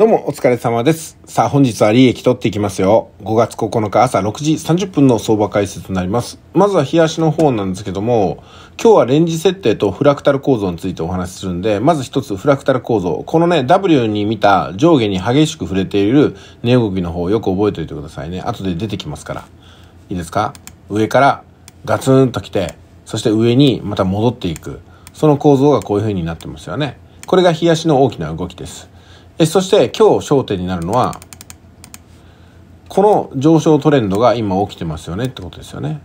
どうもお疲れ様です。さあ本日は利益取っていきますよ。5月9日朝6時30分の相場解説になります。まずは冷足の方なんですけども、今日はレンジ設定とフラクタル構造についてお話しするんで、まず一つフラクタル構造。このね、W に見た上下に激しく触れている値動きの方をよく覚えておいてくださいね。後で出てきますから。いいですか上からガツンと来て、そして上にまた戻っていく。その構造がこういう風になってますよね。これが冷足の大きな動きです。えそして今日焦点になるのは、この上昇トレンドが今起きてますよねってことですよね。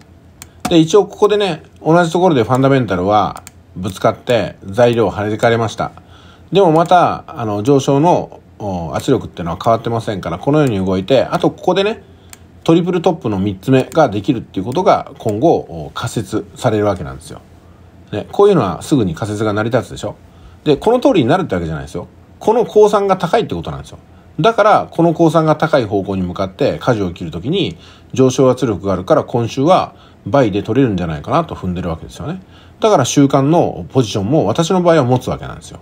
で、一応ここでね、同じところでファンダメンタルはぶつかって材料跳ねかれました。でもまた、あの、上昇の圧力っていうのは変わってませんから、このように動いて、あとここでね、トリプルトップの3つ目ができるっていうことが今後仮説されるわけなんですよ。ね、こういうのはすぐに仮説が成り立つでしょ。で、この通りになるってわけじゃないですよ。この降参が高いってことなんですよ。だから、この降参が高い方向に向かって舵を切るときに上昇圧力があるから今週は倍で取れるんじゃないかなと踏んでるわけですよね。だから週間のポジションも私の場合は持つわけなんですよ。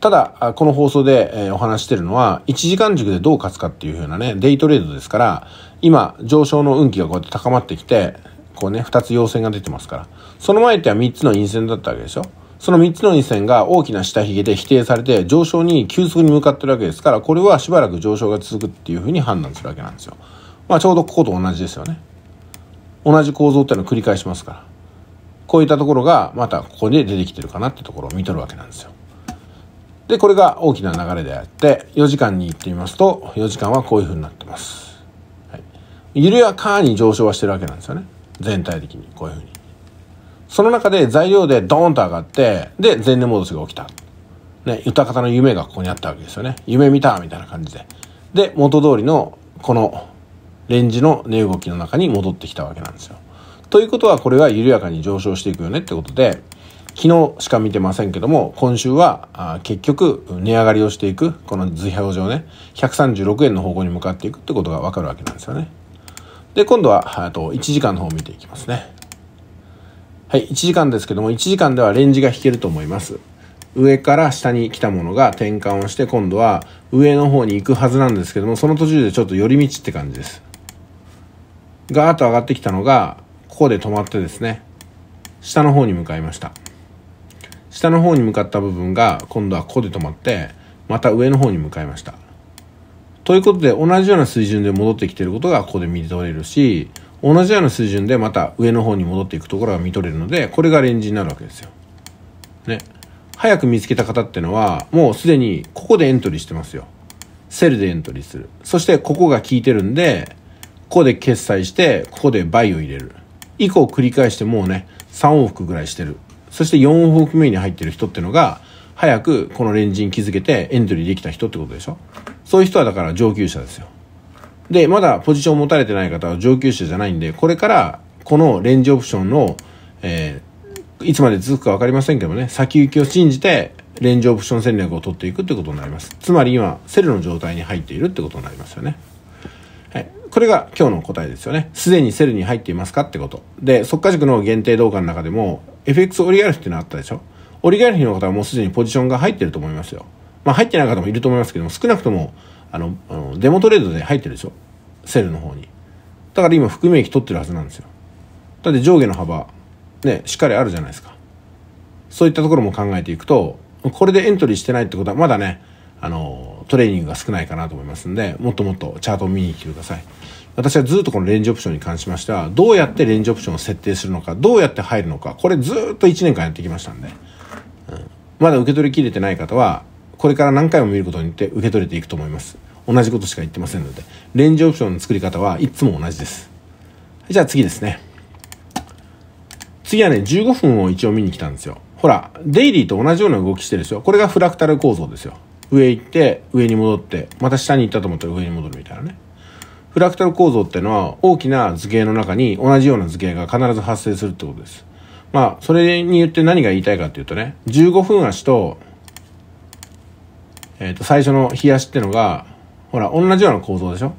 ただ、この放送でお話してるのは、1時間軸でどう勝つかっていう風なね、デイトレードですから、今、上昇の運気がこうやって高まってきて、こうね、2つ陽線が出てますから、その前っては3つの陰線だったわけですよその3つの2線が大きな下髭で否定されて上昇に急速に向かってるわけですからこれはしばらく上昇が続くっていうふうに判断するわけなんですよ。まあちょうどここと同じですよね。同じ構造っていうのを繰り返しますから。こういったところがまたここで出てきてるかなってところを見とるわけなんですよ。で、これが大きな流れであって、4時間に行ってみますと、4時間はこういうふうになってます。はい、緩やかに上昇はしてるわけなんですよね。全体的に、こういうふうに。その中で材料でドーンと上がって、で、前年戻しが起きた。ね、豊方の夢がここにあったわけですよね。夢見たみたいな感じで。で、元通りの、この、レンジの値動きの中に戻ってきたわけなんですよ。ということは、これは緩やかに上昇していくよねってことで、昨日しか見てませんけども、今週は、あ結局、値上がりをしていく、この図表上ね、136円の方向に向かっていくってことがわかるわけなんですよね。で、今度は、あと、1時間の方を見ていきますね。はい、1時間ですけども、1時間ではレンジが引けると思います。上から下に来たものが転換をして、今度は上の方に行くはずなんですけども、その途中でちょっと寄り道って感じです。ガーッと上がってきたのが、ここで止まってですね、下の方に向かいました。下の方に向かった部分が、今度はここで止まって、また上の方に向かいました。ということで、同じような水準で戻ってきていることがここで見て取れるし、同じような水準でまた上の方に戻っていくところが見とれるのでこれがレンジになるわけですよ。ね。早く見つけた方ってのはもうすでにここでエントリーしてますよ。セルでエントリーする。そしてここが効いてるんでここで決済してここでバイを入れる。以降繰り返してもうね3往復ぐらいしてる。そして4往復目に入ってる人ってのが早くこのレンジに気づけてエントリーできた人ってことでしょそういう人はだから上級者ですよ。で、まだポジションを持たれてない方は上級者じゃないんで、これからこのレンジオプションの、えー、いつまで続くか分かりませんけどね、先行きを信じて、レンジオプション戦略を取っていくってことになります。つまり今、セルの状態に入っているってことになりますよね。はい。これが今日の答えですよね。すでにセルに入っていますかってこと。で、即可塾の限定動画の中でも、FX オリガルヒっていうのあったでしょオリガルヒの方はもうすでにポジションが入ってると思いますよ。まあ入ってない方もいると思いますけども、少なくともあの、あのデモトレードで入ってるでしょセルの方に。だから今含み益取ってるはずなんですよ。だって上下の幅、ね、しっかりあるじゃないですか。そういったところも考えていくと、これでエントリーしてないってことは、まだね、あの、トレーニングが少ないかなと思いますんで、もっともっとチャートを見に来てください。私はずっとこのレンジオプションに関しましては、どうやってレンジオプションを設定するのか、どうやって入るのか、これずっと1年間やってきましたんで、うん、まだ受け取りきれてない方は、これから何回も見ることによって受け取れていくと思います。同じことしか言ってませんので、レンジオプションの作り方はいつも同じです。じゃあ次ですね。次はね、15分を一応見に来たんですよ。ほら、デイリーと同じような動きしてるでしょこれがフラクタル構造ですよ。上行って、上に戻って、また下に行ったと思ったら上に戻るみたいなね。フラクタル構造っていうのは大きな図形の中に同じような図形が必ず発生するってことです。まあ、それに言って何が言いたいかっていうとね、15分足とえっ、ー、と、最初の冷やしってのが、ほら、同じような構造でしょ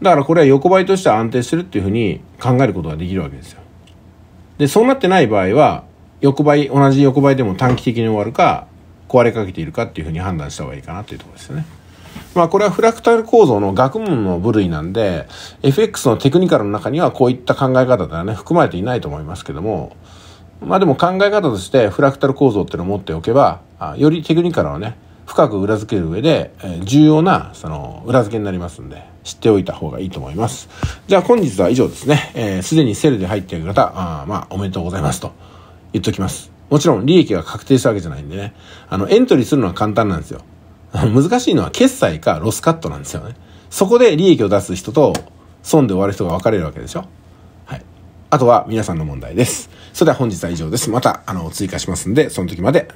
だからこれは横ばいとしては安定してるっていうふうに考えることができるわけですよ。で、そうなってない場合は、横ばい、同じ横ばいでも短期的に終わるか、壊れかけているかっていうふうに判断した方がいいかなっていうところですよね。まあこれはフラクタル構造の学問の部類なんで、FX のテクニカルの中にはこういった考え方ではね、含まれていないと思いますけども、まあでも考え方としてフラクタル構造っていうのを持っておけば、よりテクニカルはね、深く裏付ける上で、え重要なその裏付けになりますんで知っておいた方がいいと思います。じゃあ本日は以上ですね。す、えー、で、にセルで入っている方、あまあおめでとうございますと言っときます。もちろん利益が確定したわけじゃないんでね。あのエントリーするのは簡単なんですよ。難しいのは決済かロスカットなんですよね。そこで利益を出す人と損で終わる人が分かれるわけでしょ。はい。あとは皆さんの問題です。それでは本日は以上です。また、あの、追加しますんで、その時まで。